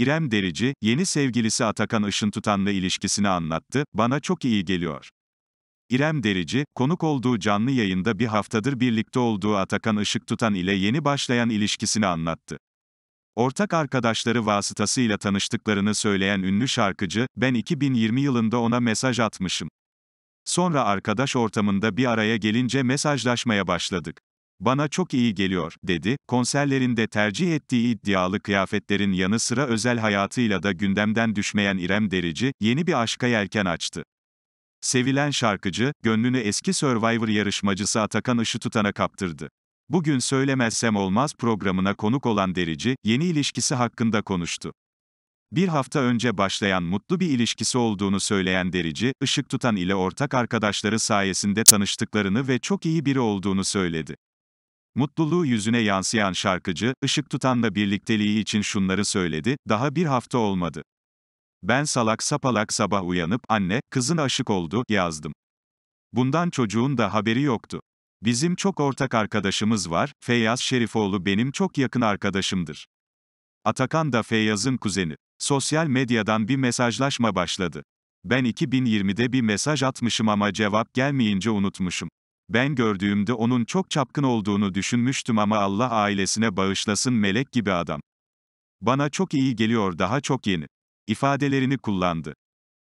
İrem Derici, yeni sevgilisi Atakan Işıntutan'la ilişkisini anlattı, bana çok iyi geliyor. İrem Derici, konuk olduğu canlı yayında bir haftadır birlikte olduğu Atakan Işıktutan ile yeni başlayan ilişkisini anlattı. Ortak arkadaşları vasıtasıyla tanıştıklarını söyleyen ünlü şarkıcı, ben 2020 yılında ona mesaj atmışım. Sonra arkadaş ortamında bir araya gelince mesajlaşmaya başladık. Bana çok iyi geliyor, dedi. Konserlerinde tercih ettiği iddialı kıyafetlerin yanı sıra özel hayatıyla da gündemden düşmeyen İrem Derici, yeni bir aşka yelken açtı. Sevilen şarkıcı, gönlünü eski Survivor yarışmacısı Atakan Işıtutan'a kaptırdı. Bugün Söylemezsem Olmaz programına konuk olan Derici, yeni ilişkisi hakkında konuştu. Bir hafta önce başlayan mutlu bir ilişkisi olduğunu söyleyen Derici, Işık Tutan ile ortak arkadaşları sayesinde tanıştıklarını ve çok iyi biri olduğunu söyledi. Mutluluğu yüzüne yansıyan şarkıcı, Işık Tutan'la birlikteliği için şunları söyledi, daha bir hafta olmadı. Ben salak sapalak sabah uyanıp, anne, kızın aşık oldu, yazdım. Bundan çocuğun da haberi yoktu. Bizim çok ortak arkadaşımız var, Feyyaz Şerifoğlu benim çok yakın arkadaşımdır. Atakan da Feyyaz'ın kuzeni. Sosyal medyadan bir mesajlaşma başladı. Ben 2020'de bir mesaj atmışım ama cevap gelmeyince unutmuşum. Ben gördüğümde onun çok çapkın olduğunu düşünmüştüm ama Allah ailesine bağışlasın melek gibi adam. Bana çok iyi geliyor daha çok yeni. ifadelerini kullandı.